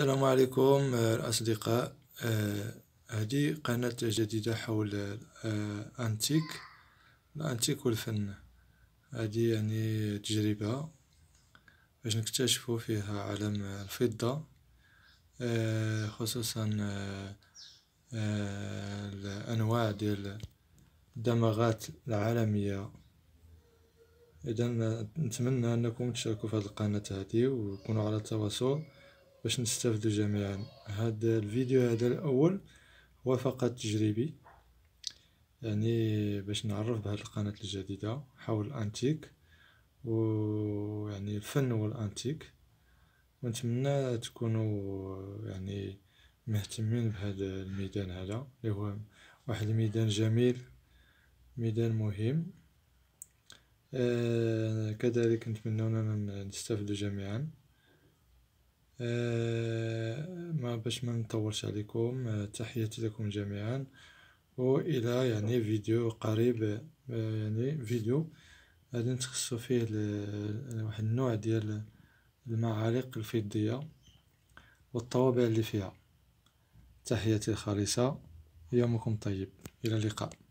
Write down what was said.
السلام عليكم آه، الأصدقاء آه، هذه قناة جديدة حول الأنتيك آه، الأنتيك والفن هذه يعني تجربة باش نكتشفوا فيها عالم الفضة خصوصا الأنواع ديال الدمغات العالمية إذا نتمنى أنكم تشاركوا في هذه القناة هذه وتكونوا على تواصل باش نستافدو جميعا هذا الفيديو هذا الاول هو فقط تجريبي يعني باش نعرف بهاد القناة الجديدة حول الانتيك و يعني الفن والانتيك ونتمنى تكونوا يعني مهتمين بهذا الميدان هذا اللي هو واحد الميدان جميل ميدان مهم آه كذلك نتمنى نستافدوا جميعا آه، ما باش ما نطولش عليكم آه، تحياتي لكم جميعا والى يعني فيديو قريب آه، يعني فيديو غادي نتخصصوا فيه واحد النوع ديال المعالق الفضيه والطوابع اللي فيها تحياتي الخالصه يومكم طيب الى اللقاء